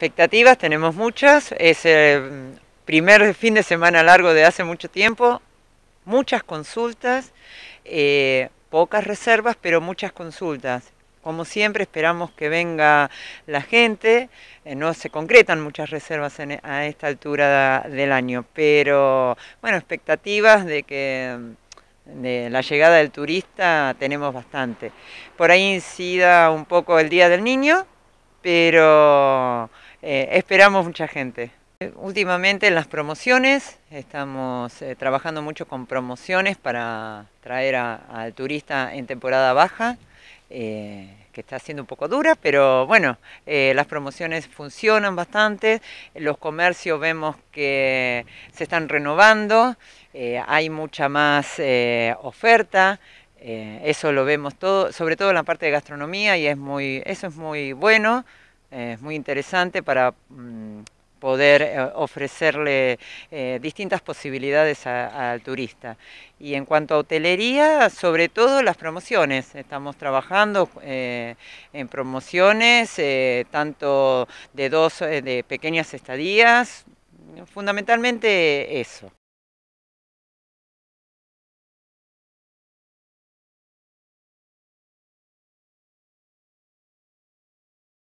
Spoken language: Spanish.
Expectativas tenemos muchas, es el primer fin de semana largo de hace mucho tiempo, muchas consultas, eh, pocas reservas, pero muchas consultas. Como siempre esperamos que venga la gente, eh, no se concretan muchas reservas a esta altura del año, pero bueno, expectativas de que de la llegada del turista tenemos bastante. Por ahí incida un poco el Día del Niño, pero eh, esperamos mucha gente. Últimamente en las promociones, estamos eh, trabajando mucho con promociones para traer al turista en temporada baja, eh, que está siendo un poco dura, pero bueno, las promociones funcionan bastante, los comercios vemos que se están renovando, hay mucha más oferta, eso lo vemos todo, sobre todo en la parte de gastronomía y es muy, eso es muy bueno. Eh, es muy interesante para mm, poder eh, ofrecerle eh, distintas posibilidades al turista. Y en cuanto a hotelería, sobre todo las promociones. Estamos trabajando en promociones, tanto de dos, de pequeñas estadías, fundamentalmente eso.